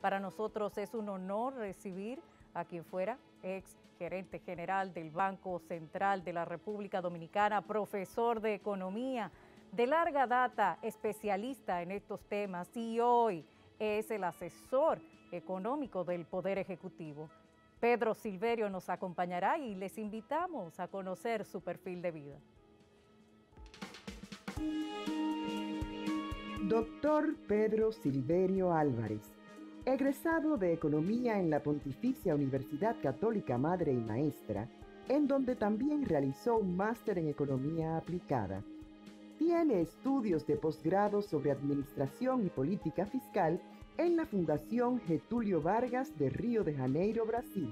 Para nosotros es un honor recibir a quien fuera ex gerente general del Banco Central de la República Dominicana, profesor de economía de larga data, especialista en estos temas y hoy es el asesor económico del Poder Ejecutivo. Pedro Silverio nos acompañará y les invitamos a conocer su perfil de vida. Doctor Pedro Silverio Álvarez egresado de Economía en la Pontificia Universidad Católica Madre y Maestra, en donde también realizó un máster en Economía Aplicada. Tiene estudios de posgrado sobre Administración y Política Fiscal en la Fundación Getulio Vargas de Río de Janeiro, Brasil.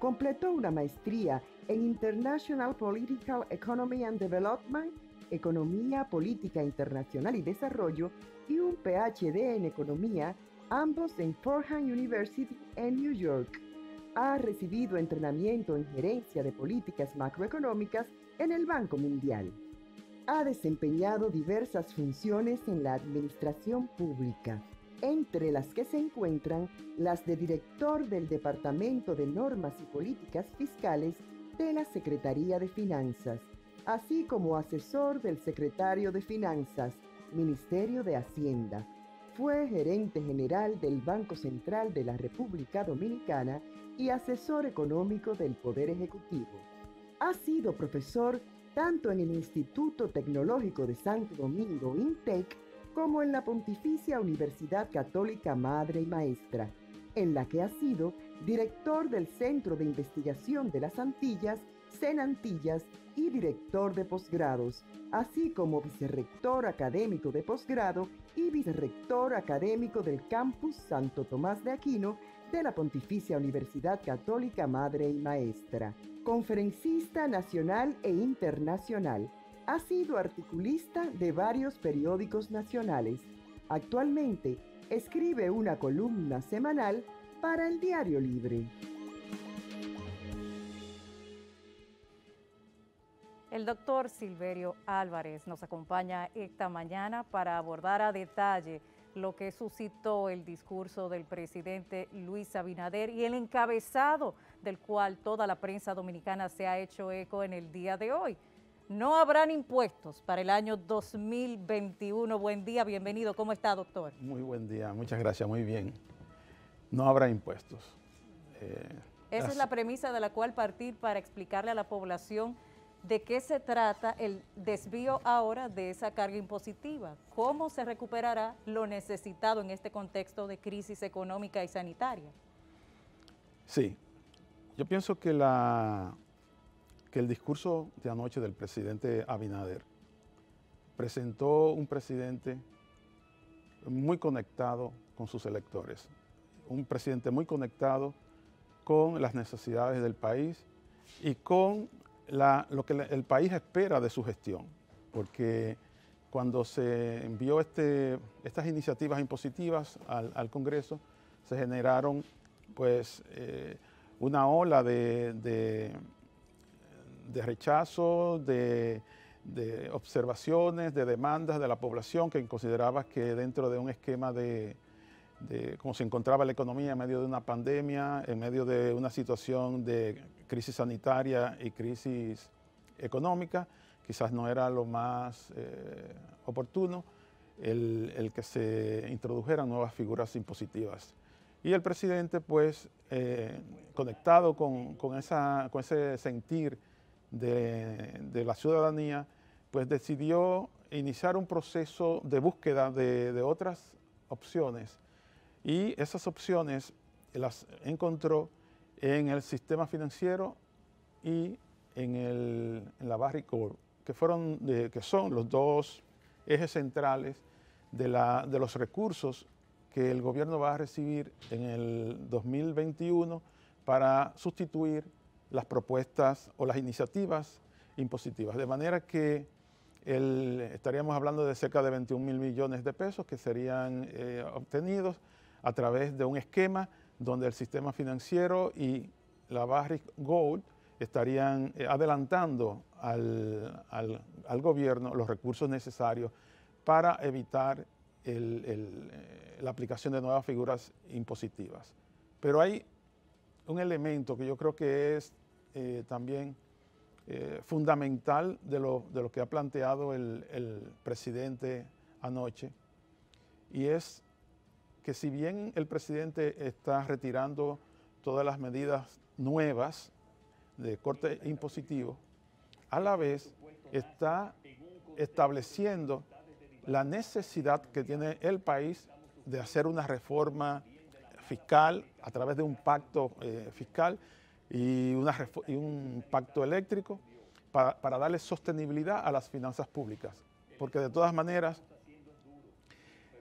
Completó una maestría en International Political Economy and Development, Economía, Política Internacional y Desarrollo y un PhD en Economía ambos en Fordham University en New York. Ha recibido entrenamiento en gerencia de políticas macroeconómicas en el Banco Mundial. Ha desempeñado diversas funciones en la administración pública, entre las que se encuentran las de director del Departamento de Normas y Políticas Fiscales de la Secretaría de Finanzas, así como asesor del secretario de Finanzas, Ministerio de Hacienda fue gerente general del Banco Central de la República Dominicana y asesor económico del Poder Ejecutivo. Ha sido profesor tanto en el Instituto Tecnológico de Santo Domingo, INTEC, como en la Pontificia Universidad Católica Madre y Maestra, en la que ha sido director del Centro de Investigación de las Antillas, CENANTILLAS, y director de posgrados, así como vicerrector académico de posgrado y vicerrector académico del campus Santo Tomás de Aquino de la Pontificia Universidad Católica Madre y Maestra. Conferencista nacional e internacional, ha sido articulista de varios periódicos nacionales. Actualmente escribe una columna semanal para el Diario Libre. El doctor Silverio Álvarez nos acompaña esta mañana para abordar a detalle lo que suscitó el discurso del presidente Luis Abinader y el encabezado del cual toda la prensa dominicana se ha hecho eco en el día de hoy. No habrán impuestos para el año 2021. Buen día, bienvenido. ¿Cómo está, doctor? Muy buen día, muchas gracias, muy bien. No habrá impuestos. Eh, Esa es la premisa de la cual partir para explicarle a la población de qué se trata el desvío ahora de esa carga impositiva, cómo se recuperará lo necesitado en este contexto de crisis económica y sanitaria. Sí, yo pienso que, la, que el discurso de anoche del presidente Abinader presentó un presidente muy conectado con sus electores, un presidente muy conectado con las necesidades del país y con lo que el país espera de su gestión, porque cuando se envió este, estas iniciativas impositivas al, Congreso, se generaron pues eh, una ola de, de, rechazo, de, observaciones, de demandas de la población que consideraba que dentro de un esquema de, de cómo se encontraba la economía en medio de una pandemia, en medio de una situación de crisis sanitaria y crisis económica, quizás no era lo más eh, oportuno el, que se introdujeran nuevas figuras impositivas. Y el presidente, pues, eh, conectado con, ese sentir de, la ciudadanía, pues decidió iniciar un proceso de búsqueda de otras opciones y esas opciones las encontró en el sistema financiero y en, el, en la Barricor, que, fueron que son los dos ejes centrales de, los recursos que el gobierno va a recibir en el 2021 para sustituir las propuestas o las iniciativas impositivas. De manera que estaríamos hablando de cerca de 21 mil millones de pesos que serían eh, obtenidos a través de un esquema donde el sistema financiero y la Barrick Gold estarían eh, adelantando al, gobierno los recursos necesarios para evitar eh, la aplicación de nuevas figuras impositivas. Pero hay un elemento que yo creo que es eh, también fundamental de lo, que ha planteado el, el presidente anoche, y es que si bien el presidente está retirando todas las medidas nuevas de corte impositivo, a la vez está estableciendo la necesidad que tiene el país de hacer una reforma fiscal a través de un pacto eh, fiscal y, una un pacto eléctrico para, para darle sostenibilidad a las finanzas públicas. Porque de todas maneras,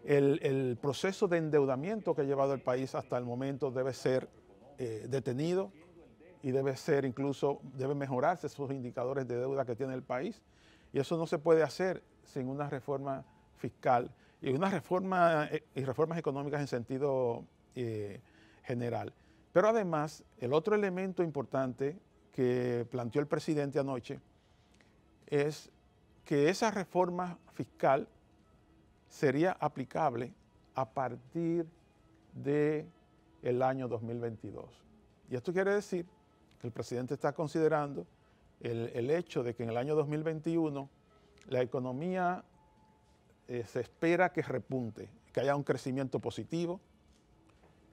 el, proceso de endeudamiento que ha llevado el país hasta el momento debe ser eh, detenido y debe ser incluso, debe mejorarse esos indicadores de deuda que tiene el país. Y eso no se puede hacer sin una reforma fiscal y una reforma eh, y reformas económicas en sentido eh, general. Pero además, el otro elemento importante que planteó el presidente anoche es que esa reforma fiscal sería aplicable a partir del el año 2022. Y esto quiere decir que el presidente está considerando el, hecho de que en el año 2021 la economía eh, se espera que repunte, que haya un crecimiento positivo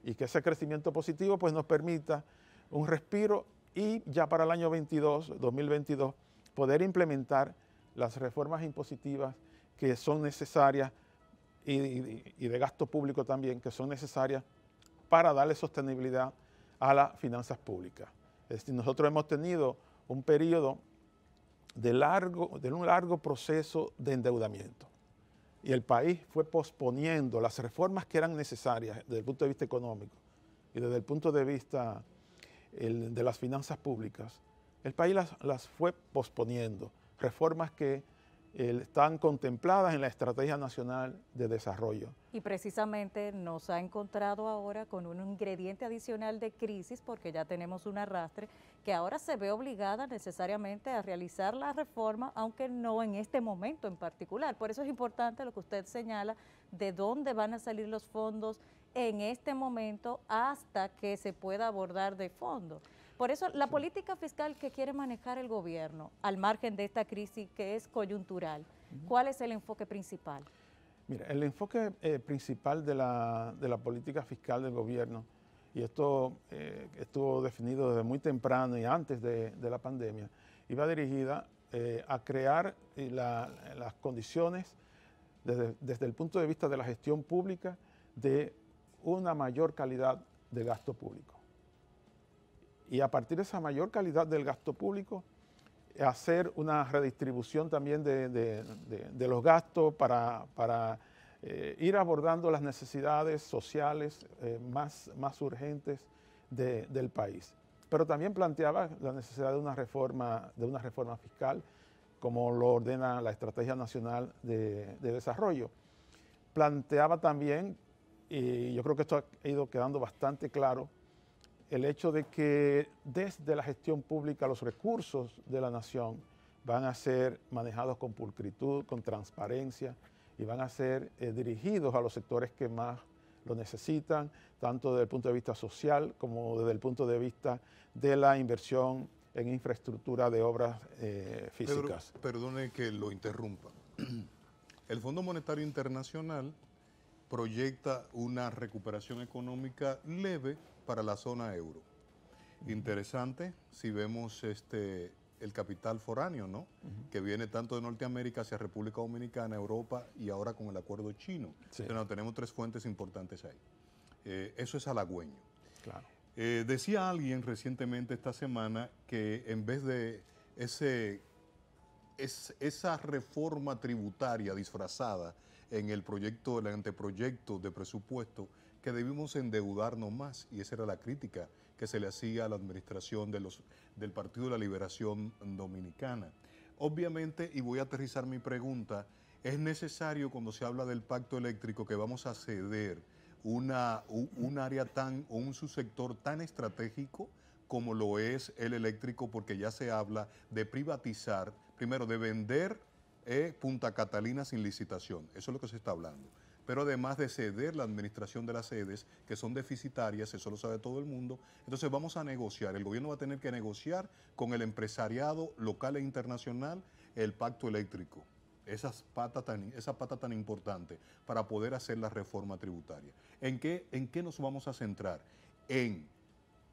y que ese crecimiento positivo pues nos permita un respiro y ya para el año 22, 2022 poder implementar las reformas impositivas que son necesarias y, de gasto público también, que son necesarias para darle sostenibilidad a las finanzas públicas. Es decir, nosotros hemos tenido un periodo de, largo, de un largo proceso de endeudamiento. Y el país fue posponiendo las reformas que eran necesarias desde el punto de vista económico y desde el punto de vista de las finanzas públicas. El país las fue posponiendo, reformas que están contempladas en la Estrategia Nacional de Desarrollo. Y precisamente nos ha encontrado ahora con un ingrediente adicional de crisis porque ya tenemos un arrastre que ahora se ve obligada necesariamente a realizar la reforma, aunque no en este momento en particular. Por eso es importante lo que usted señala de dónde van a salir los fondos en este momento hasta que se pueda abordar de fondo. Por eso la política fiscal que quiere manejar el gobierno, al margen de esta crisis que es coyuntural, ¿cuál es el enfoque principal? Mira, el enfoque eh, principal de la, política fiscal del gobierno, y esto eh, estuvo definido desde muy temprano y antes de, la pandemia, iba dirigida eh, a crear las condiciones desde el punto de vista de la gestión pública de una mayor calidad de gasto público y a partir de esa mayor calidad del gasto público, hacer una redistribución también de, los gastos para, eh, ir abordando las necesidades sociales eh, más, más urgentes del país. Pero también planteaba la necesidad de una reforma, de una reforma fiscal, como lo ordena la Estrategia Nacional de, Desarrollo. Planteaba también, y yo creo que esto ha ido quedando bastante claro, el hecho de que desde la gestión pública los recursos de la nación van a ser manejados con pulcritud, con transparencia y van a ser eh, dirigidos a los sectores que más lo necesitan, tanto desde el punto de vista social como desde el punto de vista de la inversión en infraestructura de obras eh, físicas. perdone que lo interrumpa. El Fondo Monetario Internacional proyecta una recuperación económica leve para la zona euro. Interesante si vemos este, el capital foráneo, ¿no? Que viene tanto de Norteamérica hacia República Dominicana, Europa y ahora con el acuerdo chino. tenemos tres fuentes importantes ahí. Eh, eso es halagüeño. Claro. Eh, decía alguien recientemente esta semana que en vez de ese, esa reforma tributaria disfrazada en el proyecto, el anteproyecto de presupuesto, que debimos endeudarnos más, y esa era la crítica que se le hacía a la administración de del Partido de la Liberación Dominicana. Obviamente, y voy a aterrizar mi pregunta, es necesario cuando se habla del pacto eléctrico que vamos a ceder una, un área tan, o un subsector tan estratégico como lo es el eléctrico, porque ya se habla de privatizar, primero de vender eh, Punta Catalina sin licitación, eso es lo que se está hablando pero además de ceder la administración de las sedes, que son deficitarias, eso lo sabe todo el mundo, entonces vamos a negociar, el gobierno va a tener que negociar con el empresariado local e internacional el pacto eléctrico. Esas patas tan, esa pata tan importante para poder hacer la reforma tributaria. ¿En qué, ¿En qué nos vamos a centrar? En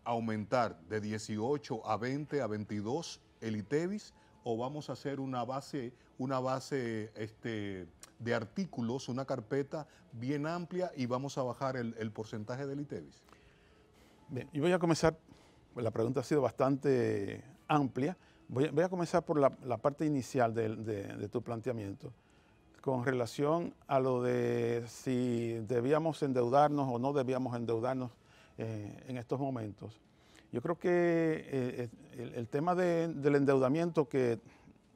aumentar de 18 a 20 a 22 el itebis o vamos a hacer una base, una base este, de artículos, una carpeta bien amplia y vamos a bajar el, porcentaje del ITEVIS? Bien, y voy a comenzar, la pregunta ha sido bastante amplia, voy, a comenzar por la, parte inicial de, tu planteamiento con relación a lo de si debíamos endeudarnos o no debíamos endeudarnos eh, en estos momentos. Yo creo que eh, eh, el, tema del endeudamiento que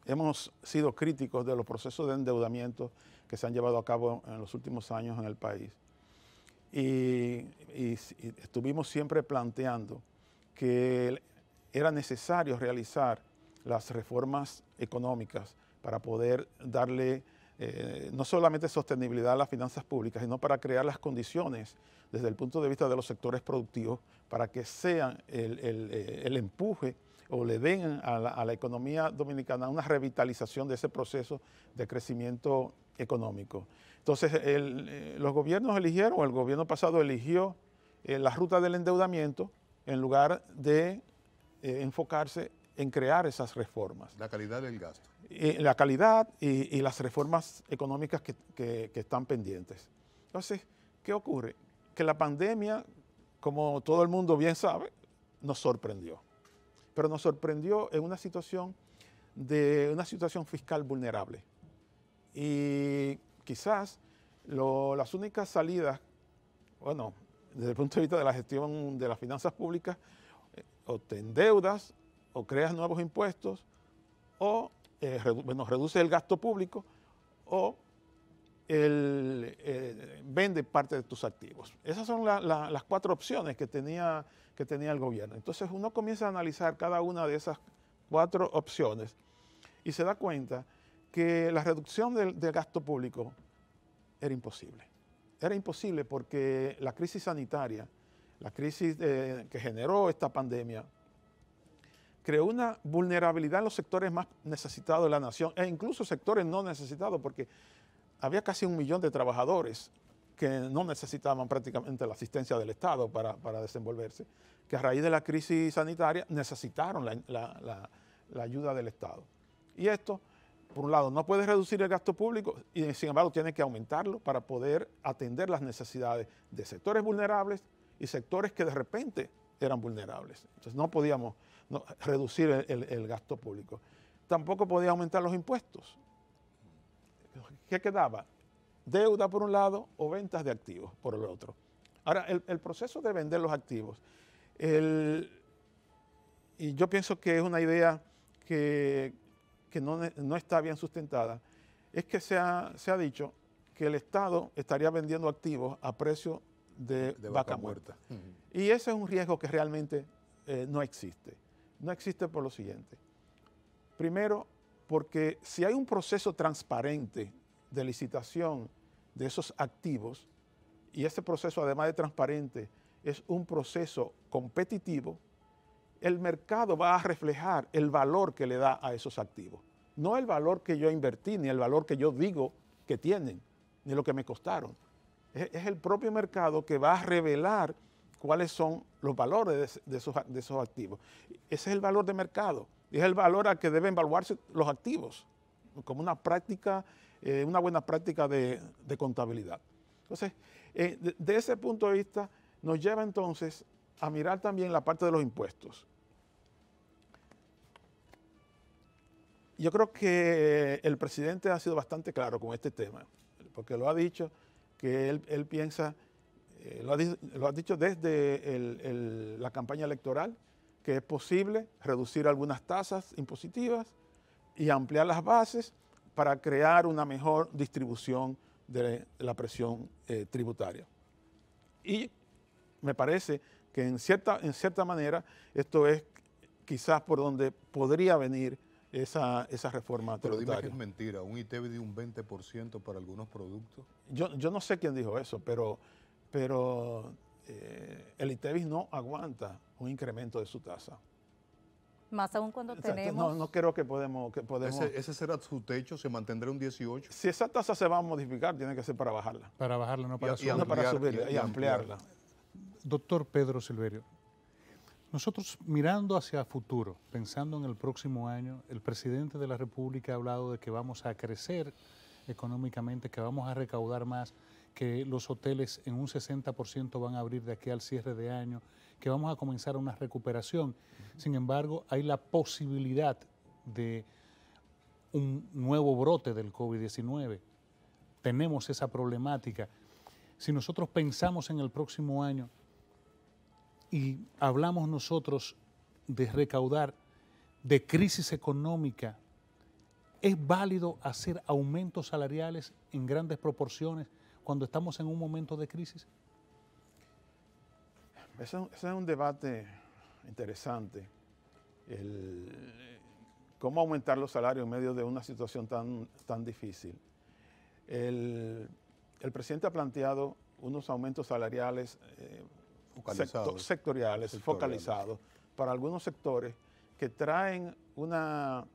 hemos sido críticos de los procesos de endeudamiento que se han llevado a cabo en los últimos años en el país. Y, estuvimos siempre planteando que era necesario realizar las reformas económicas para poder darle eh, no solamente sostenibilidad a las finanzas públicas, sino para crear las condiciones desde el punto de vista de los sectores productivos para que sean el, el eh, empuje o le den a la, economía dominicana una revitalización de ese proceso de crecimiento económico. Entonces, eh, los gobiernos eligieron, el gobierno pasado eligió eh, la ruta del endeudamiento en lugar de eh, enfocarse en crear esas reformas. La calidad del gasto. la calidad y, las reformas económicas que, están pendientes. Entonces, ¿qué ocurre? Que la pandemia, como todo el mundo bien sabe, nos sorprendió pero nos sorprendió en una situación de una situación fiscal vulnerable. Y quizás las únicas salidas, bueno, desde el punto de vista de la gestión de las finanzas públicas, eh, o te endeudas, o creas nuevos impuestos, o eh, nos reduce el gasto público, o el, eh, vende parte de tus activos. Esas son las cuatro opciones que tenía, que tenía el gobierno. Entonces uno comienza a analizar cada una de esas cuatro opciones y se da cuenta que la reducción del, gasto público era imposible. Era imposible porque la crisis sanitaria, la crisis que generó esta pandemia, creó una vulnerabilidad en los sectores más necesitados de la nación e incluso sectores no necesitados, porque había casi un millón de trabajadores que no necesitaban prácticamente la asistencia del Estado para, desenvolverse, que a raíz de la crisis sanitaria necesitaron la, ayuda del Estado. Y esto, por un lado, no puede reducir el gasto público y sin embargo tiene que aumentarlo para poder atender las necesidades de sectores vulnerables y sectores que de repente eran vulnerables. Entonces no podíamos reducir el gasto público. Tampoco podía aumentar los impuestos ¿qué quedaba? Deuda por un lado o ventas de activos por el otro. Ahora, el, proceso de vender los activos, el, y yo pienso que es una idea que, no, está bien sustentada, es que se ha, dicho que el Estado estaría vendiendo activos a precio de, vaca, muerta. Y ese es un riesgo que realmente eh, no existe. No existe por lo siguiente. Primero, porque si hay un proceso transparente de licitación de esos activos, y ese proceso además de transparente es un proceso competitivo, el mercado va a reflejar el valor que le da a esos activos. No el valor que yo invertí, ni el valor que yo digo que tienen, ni lo que me costaron. Es, el propio mercado que va a revelar cuáles son los valores de, esos, de esos activos. Ese es el valor de mercado es el valor a que deben evaluarse los activos, como una práctica, eh, una buena práctica de, contabilidad. Entonces, eh, de, ese punto de vista, nos lleva entonces a mirar también la parte de los impuestos. Yo creo que el presidente ha sido bastante claro con este tema, porque lo ha dicho que él, piensa, eh, lo, ha, dicho desde la campaña electoral, que es posible reducir algunas tasas impositivas y ampliar las bases para crear una mejor distribución de la presión eh, tributaria. Y me parece que en cierta, en cierta manera esto es quizás por donde podría venir esa, esa reforma tributaria. Pero dime que es mentira, un ITB de un 20% para algunos productos. Yo, no sé quién dijo eso, pero, pero eh, el ITEVIS no aguanta un incremento de su tasa. Más aún cuando tenemos... No, creo que podemos... Que podemos... Ese, será su techo? ¿Se mantendrá un 18? Si esa tasa se va a modificar, tiene que ser para bajarla. Para bajarla, no para, subirla. Y ampliarla. Doctor Pedro Silverio, nosotros mirando hacia futuro, pensando en el próximo año, el presidente de la República ha hablado de que vamos a crecer económicamente, que vamos a recaudar más que los hoteles en un 60% van a abrir de aquí al cierre de año, que vamos a comenzar una recuperación. Sin embargo, hay la posibilidad de un nuevo brote del COVID-19. Tenemos esa problemática. Si nosotros pensamos en el próximo año y hablamos nosotros de recaudar, de crisis económica, es válido hacer aumentos salariales en grandes proporciones cuando estamos en un momento de crisis? Ese, es un debate interesante. ¿Cómo aumentar los salarios en medio de una situación tan, tan difícil? El, presidente ha planteado unos aumentos salariales eh, sectoriales, focalizados, para algunos sectores que traen una,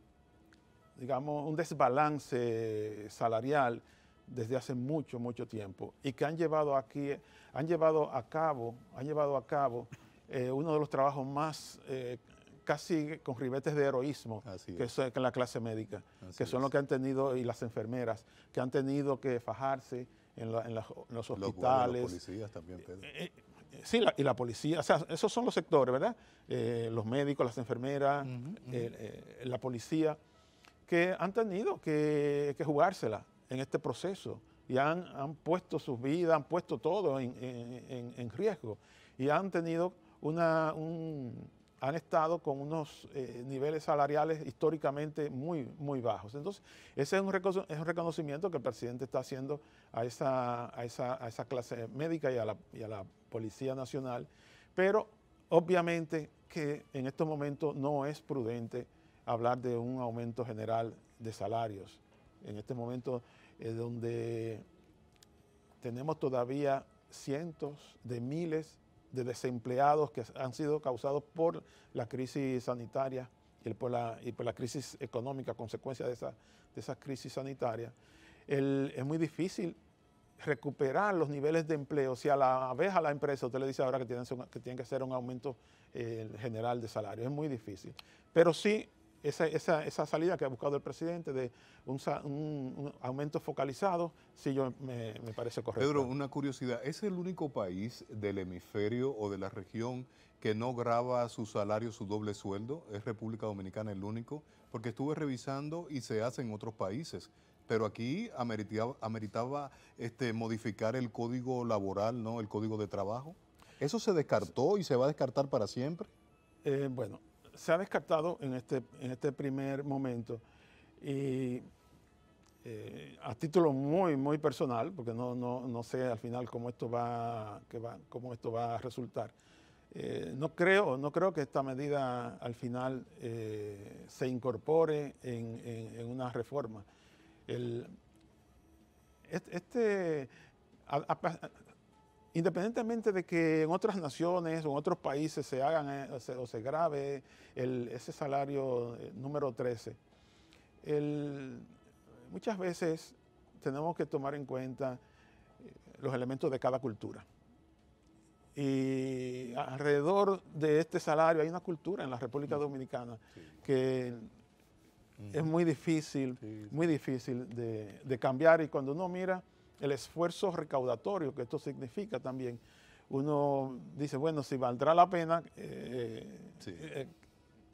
digamos, un desbalance salarial desde hace mucho, mucho tiempo y que han llevado aquí, han llevado a cabo, han llevado a cabo eh, uno de los trabajos más eh, casi con ribetes de heroísmo que es la clase médica, que son los que han tenido, y las enfermeras, que han tenido que fajarse en, los hospitales. Los, policías también, eh, sí, y la policía, o sea, esos son los sectores, ¿verdad? los médicos, las enfermeras, la policía, que han tenido que jugársela en este proceso y han, han puesto sus vidas, han puesto todo en, riesgo y han tenido una, han estado con unos eh, niveles salariales históricamente muy, muy bajos. Entonces, ese es un, es un reconocimiento que el presidente está haciendo a esa, a esa, clase médica y a, la, Policía Nacional, pero obviamente que en estos momentos no es prudente hablar de un aumento general de salarios. En este momento eh, donde tenemos todavía cientos de miles de desempleados que han sido causados por la crisis sanitaria y por la, y por la crisis económica, consecuencia de esa, esa crisis sanitaria, es muy difícil recuperar los niveles de empleo. Si a la vez a la empresa usted le dice ahora que tienen que, hacer un aumento eh, general de salario, es muy difícil. Pero sí esa, salida que ha buscado el presidente de un, aumento focalizado, sí yo me, parece correcto. Pedro, una curiosidad, ¿es el único país del hemisferio o de la región que no graba su salario, su doble sueldo? ¿Es República Dominicana el único? Porque estuve revisando y se hace en otros países. Pero aquí ameritaba, ameritaba este, modificar el código laboral, ¿no? El código de trabajo. ¿Eso se descartó y se va a descartar para siempre? Eh, bueno, se ha descartado en este, en este primer momento y eh, a título muy, muy personal, porque no, no, sé al final cómo esto va, que va, esto va a resultar. Eh, no, creo, no creo que esta medida al final eh, se incorpore en, una reforma. este, Independientemente de que en otras naciones o en otros países se hagan eh, o se, grave grabe ese salario eh, número 13, muchas veces tenemos que tomar en cuenta eh, los elementos de cada cultura. Y alrededor de este salario hay una cultura en la República mm. Dominicana que mm. es muy difícil, muy difícil de cambiar. Y cuando uno mira el esfuerzo recaudatorio, que esto significa también. Uno dice, bueno, si valdrá la pena... Eh, eh, eh,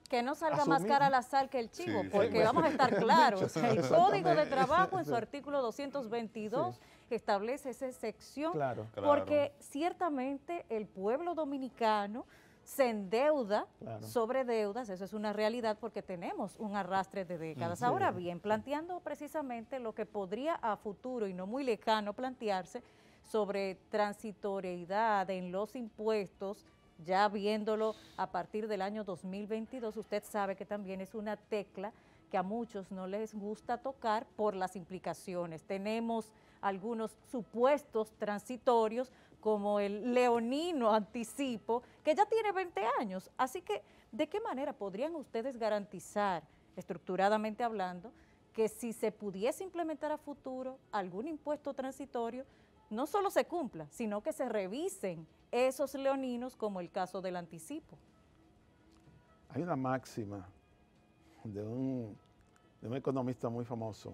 que no salga más cara la sal que el chivo, porque vamos a estar claros. el Código de Trabajo en su artículo 222 establece esa sección, porque ciertamente el pueblo dominicano se endeuda sobre deudas, eso es una realidad porque tenemos un arrastre de décadas. Ahora bien, planteando precisamente lo que podría a futuro y no muy lejano plantearse sobre transitoriedad en los impuestos, ya viéndolo a partir del año 2022, usted sabe que también es una tecla que a muchos no les gusta tocar por las implicaciones. Tenemos algunos supuestos transitorios como el leonino anticipo, que ya tiene 20 años. Así que, ¿de qué manera podrían ustedes garantizar, estructuradamente hablando, que si se pudiese implementar a futuro algún impuesto transitorio, no solo se cumpla, sino que se revisen esos leoninos como el caso del anticipo? Hay una máxima de un, economista muy famoso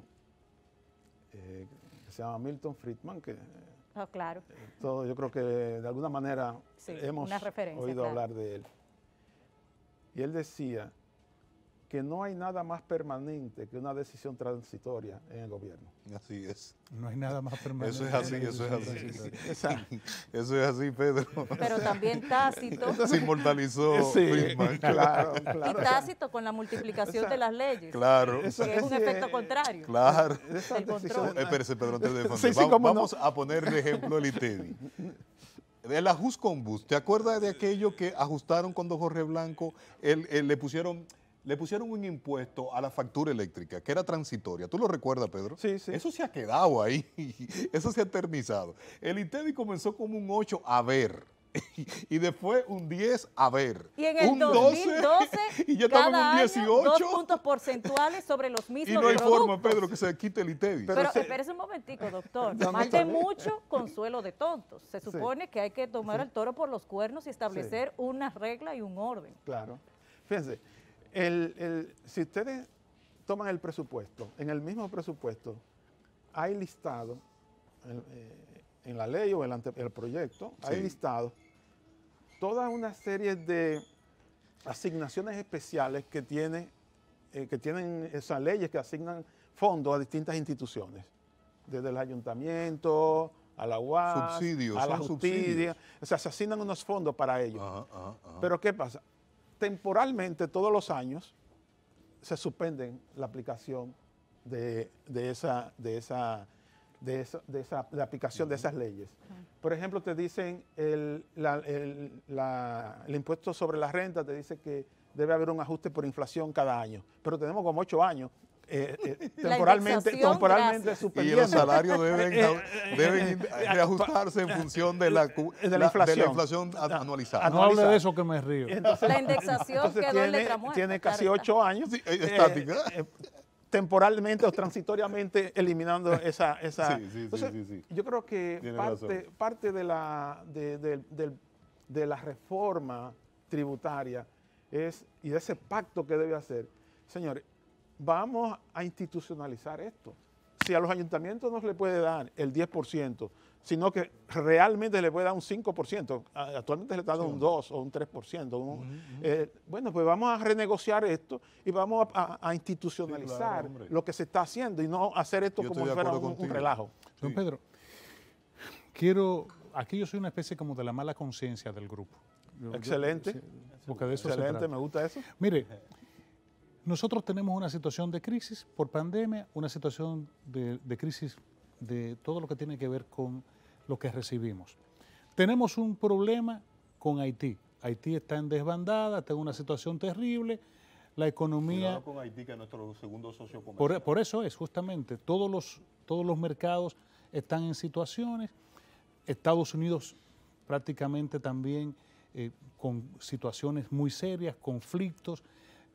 eh, que se llama Milton Friedman, que eh, Ah, claro. Todo, yo creo que de alguna manera hemos oído hablar de él. Y él decía que no hay nada más permanente que una decisión transitoria en el gobierno. Así es. No hay nada más permanente. Eso es así, eso es así. eso es así, Pedro. Pero también Tácito. Se inmortalizó Claro, claro. Y Tácito con la multiplicación de las leyes. Claro. es un efecto contrario. Claro. Eh, espérese, Pedro, antes de vamos, a poner de ejemplo el ITEDI. El ajust bus. ¿te acuerdas de aquello que ajustaron cuando Jorge Blanco le pusieron le pusieron un impuesto a la factura eléctrica, que era transitoria. ¿Tú lo recuerdas, Pedro? Sí, sí. Eso se ha quedado ahí, eso se ha eternizado. El ITEBI comenzó como un 8 a ver. Y después un 10 a ver. Y en el 2012, 12, y ya cada un 18. Año, dos puntos porcentuales sobre los mismos. Y no hay forma, Pedro, que se quite el ITEBI. Pero, Pero espérese un momentico, doctor. No, Mal de mucho, consuelo de tontos. Se supone que hay que tomar el toro por los cuernos y establecer una regla y un orden. Claro. Fíjense, si ustedes toman el presupuesto, en el mismo presupuesto hay listado, eh, en, la ley o en el, proyecto, hay listado toda una serie de asignaciones especiales que, tiene, eh, que tienen esas leyes que asignan fondos a distintas instituciones, desde el ayuntamiento, a la UAS, a la justicia, o sea, se asignan unos fondos para ellos. Pero ¿qué pasa? temporalmente todos los años se suspenden la aplicación de, esa, de esa, de esa, de esa aplicación de esas leyes. Por ejemplo, te dicen el, la, el, la, el, impuesto sobre la renta, te dice que debe haber un ajuste por inflación cada año, pero tenemos como ocho años eh, eh, temporalmente, temporalmente Y los salarios deben, eh, deben, reajustarse en función de la, de la, inflación, de la inflación ah, anualizada. No hable de eso que me río. Entonces, la indexación quedó tiene, letra muerta, tiene casi ocho años. estática. temporalmente o transitoriamente eliminando esa... esa. yo creo que parte, parte, de, la, de, de, la reforma tributaria es, y de ese pacto que debe hacer, señores, vamos a institucionalizar esto. Si a los ayuntamientos no se le puede dar el 10%, sino que realmente le puede dar un 5%, actualmente se le está dando un 2 o un 3%. Eh, bueno, pues vamos a renegociar esto y vamos a, institucionalizar lo que se está haciendo y no hacer esto como si fuera un, relajo. Don Pedro, quiero, aquí yo soy una especie como de la mala conciencia del grupo. Excelente. porque Excelente, me gusta eso. Mire, nosotros tenemos una situación de crisis por pandemia, una situación de, crisis de todo lo que tiene que ver con lo que recibimos. Tenemos un problema con Haití. Haití está en desbandada, está en una situación terrible, la economía... con Haití, que nuestro segundo socio comercial. Por, eso es, justamente, todos los, todos los mercados están en situaciones, Estados Unidos prácticamente también eh, con situaciones muy serias, conflictos,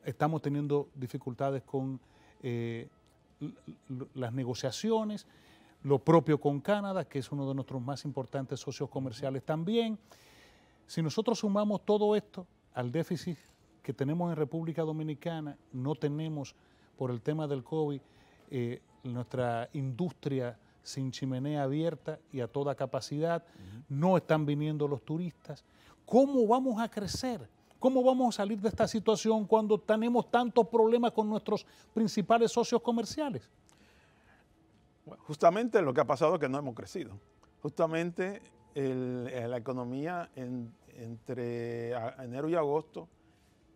estamos teniendo dificultades con eh, las negociaciones, lo propio con Canadá, que es uno de nuestros más importantes socios comerciales también. Si nosotros sumamos todo esto al déficit que tenemos en República Dominicana, no tenemos por el tema del COVID eh, nuestra industria sin chimenea abierta y a toda capacidad, no están viniendo los turistas. ¿Cómo vamos a crecer? ¿Cómo vamos a salir de esta situación cuando tenemos tantos problemas con nuestros principales socios comerciales? justamente lo que ha pasado es que no hemos crecido. Justamente eh, la economía entre enero y agosto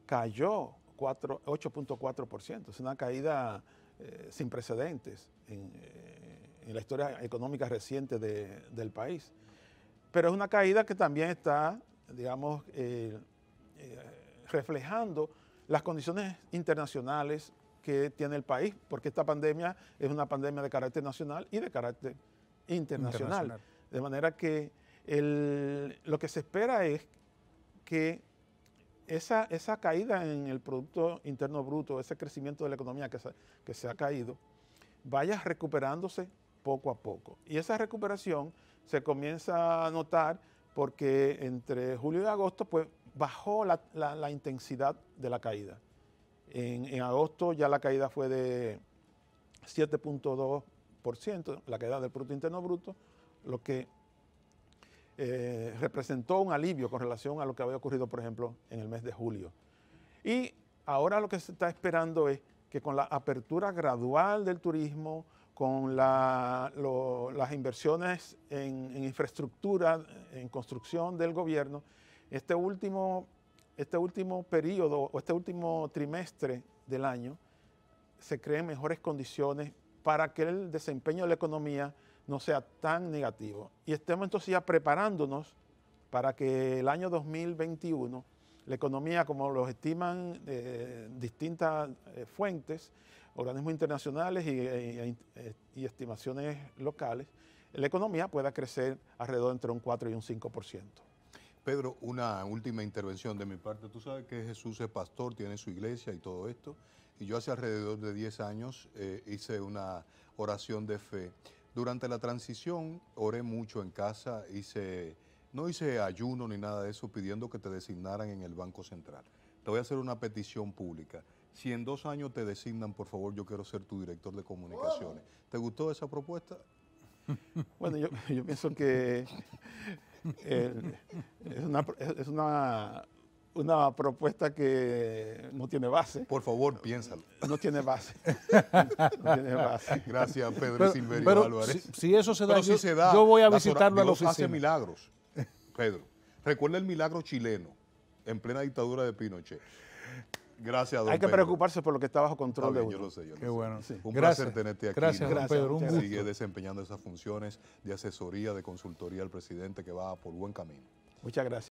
cayó 8.4%. Es una caída eh, sin precedentes eh, en, la historia económica reciente del país. Pero es una caída que también está, digamos, eh, reflejando las condiciones internacionales que tiene el país, porque esta pandemia es una pandemia de carácter nacional y de carácter internacional. De manera que lo que se espera es que esa, esa, caída en el Producto Interno Bruto, ese crecimiento de la economía que que se ha caído, vaya recuperándose poco a poco. Y esa recuperación se comienza a notar porque entre julio y agosto pues, bajó la, intensidad de la caída. En, agosto ya la caída fue de 7.2%, la caída del Producto Interno Bruto, lo que eh, representó un alivio con relación a lo que había ocurrido, por ejemplo, en el mes de julio. Y ahora lo que se está esperando es que con la apertura gradual del turismo, con las inversiones en infraestructura, en construcción del gobierno, este último, este último periodo o este último trimestre del año se creen mejores condiciones para que el desempeño de la economía no sea tan negativo. Y estemos entonces ya preparándonos para que el año 2021 la economía, como lo estiman eh, distintas eh, fuentes, organismos internacionales y, e, e, eh, y, estimaciones locales, la economía pueda crecer alrededor entre un 4 y un 5%. Pedro, una última intervención de mi parte. Tú sabes que Jesús es pastor, tiene su iglesia y todo esto. Y yo hace alrededor de 10 años eh, hice una oración de fe. Durante la transición oré mucho en casa, hice, no hice ayuno ni nada de eso pidiendo que te designaran en el Banco Central. Te voy a hacer una petición pública. Si en dos años te designan, por favor, yo quiero ser tu director de comunicaciones. Oh. ¿Te gustó esa propuesta? Bueno, yo pienso que eh, es, una, una, propuesta que no tiene base. Por favor, piénsalo. No tiene base. no tiene Gracias, Pedro Silverio Álvarez. Si, eso se da, yo, voy a visitarlo a los hace milagros, Pedro. Recuerda el milagro chileno en plena dictadura de Pinochet. Gracias, don Hay que preocuparse por lo que está bajo control de uno. Qué bueno. Sí. Un Gracias. placer tenerte aquí. Gracias, don Pedro. Un Sigue desempeñando esas funciones de asesoría, de consultoría al presidente que va por buen camino. Muchas gracias.